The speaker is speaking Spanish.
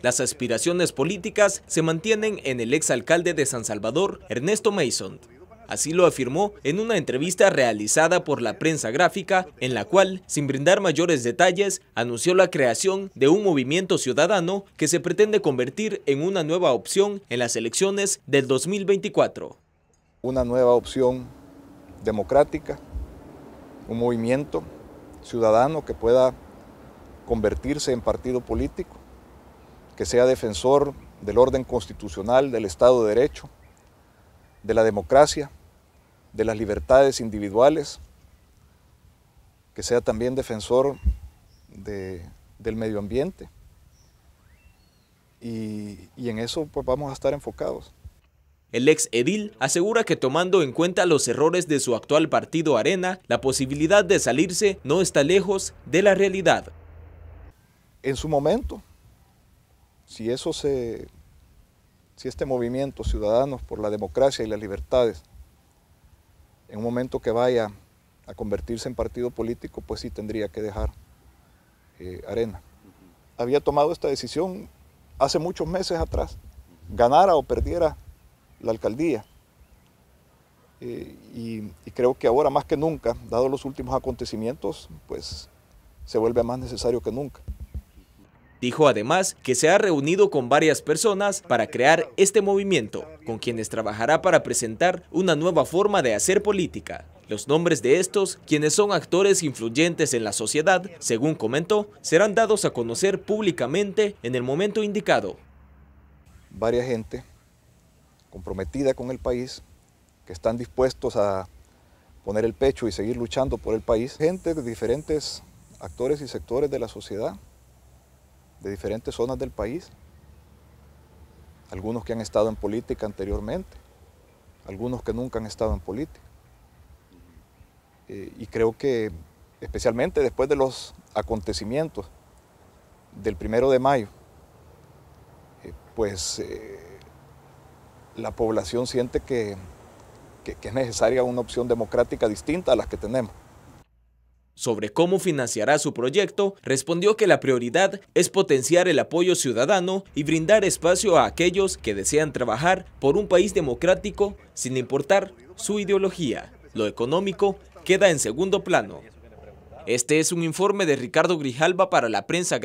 Las aspiraciones políticas se mantienen en el exalcalde de San Salvador, Ernesto Mason. Así lo afirmó en una entrevista realizada por la prensa gráfica, en la cual, sin brindar mayores detalles, anunció la creación de un movimiento ciudadano que se pretende convertir en una nueva opción en las elecciones del 2024. Una nueva opción democrática, un movimiento ciudadano que pueda convertirse en partido político que sea defensor del orden constitucional, del Estado de Derecho, de la democracia, de las libertades individuales, que sea también defensor del medio ambiente. Y, en eso pues, vamos a estar enfocados. El ex edil asegura que tomando en cuenta los errores de su actual partido Arena, la posibilidad de salirse no está lejos de la realidad. En su momento, si eso se, si este movimiento Ciudadanos por la Democracia y las Libertades, en un momento que vaya a convertirse en partido político, pues sí tendría que dejar eh, arena. Había tomado esta decisión hace muchos meses atrás, ganara o perdiera la alcaldía. Eh, y, y, creo que ahora más que nunca, dado los últimos acontecimientos, pues se vuelve más necesario que nunca. Dijo además que se ha reunido con varias personas para crear este movimiento, con quienes trabajará para presentar una nueva forma de hacer política. Los nombres de estos, quienes son actores influyentes en la sociedad, según comentó, serán dados a conocer públicamente en el momento indicado. Varia gente comprometida con el país, que están dispuestos a poner el pecho y seguir luchando por el país. Gente de diferentes actores y sectores de la sociedad de diferentes zonas del país, algunos que han estado en política anteriormente, algunos que nunca han estado en política. Eh, y creo que especialmente después de los acontecimientos del primero de mayo, eh, pues eh, la población siente que, que es necesaria una opción democrática distinta a las que tenemos. Sobre cómo financiará su proyecto, respondió que la prioridad es potenciar el apoyo ciudadano y brindar espacio a aquellos que desean trabajar por un país democrático sin importar su ideología. Lo económico queda en segundo plano. Este es un informe de Ricardo Grijalba para la prensa